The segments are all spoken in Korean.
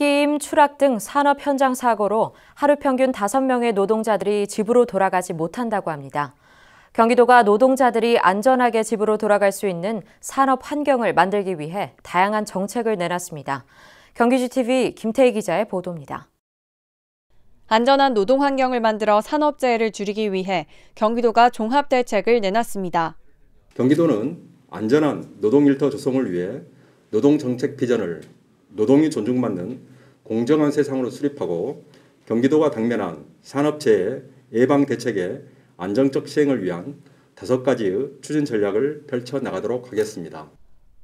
s k 임 추락 등 산업 현장 사고로 하루 평균 5명의 노동자들이 집으로 돌아가지 못한다고 합니다. 경기도가 노동자들이 안전하게 집으로 돌아갈 수 있는 산업 환경을 만들기 위해 다양한 정책을 내놨습니다. 경기GTV 김태희 기자의 보도입니다. 안전한 노동 환경을 만들어 산업재해를 줄이기 위해 경기도가 종합대책을 내놨습니다. 경기도는 안전한 노동일터 조성을 위해 노동정책 비전을 노동이 존중받는 공정한 세상으로 수립하고 경기도가 당면한 산업체의 예방 대책의 안정적 시행을 위한 다섯 가지의 추진 전략을 펼쳐 나가도록 하겠습니다.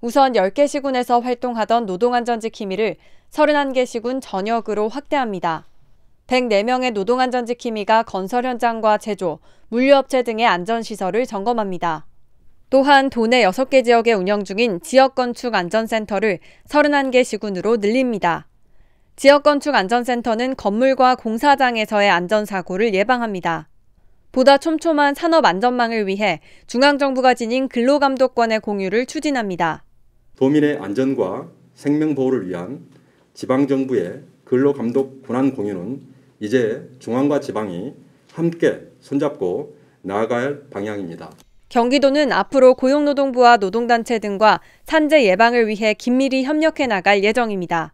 우선 10개 시군에서 활동하던 노동안전지킴이를 31개 시군 전역으로 확대합니다. 104명의 노동안전지킴이가 건설 현장과 제조, 물류업체 등의 안전시설을 점검합니다. 또한 도내 6개 지역에 운영 중인 지역건축안전센터를 31개 시군으로 늘립니다. 지역건축안전센터는 건물과 공사장에서의 안전사고를 예방합니다. 보다 촘촘한 산업 안전망을 위해 중앙정부가 지닌 근로감독관의 공유를 추진합니다. 도민의 안전과 생명보호를 위한 지방정부의 근로감독 권한 공유는 이제 중앙과 지방이 함께 손잡고 나아갈 방향입니다. 경기도는 앞으로 고용노동부와 노동단체 등과 산재 예방을 위해 긴밀히 협력해 나갈 예정입니다.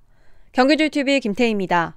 경기줄 TV 김태희입니다.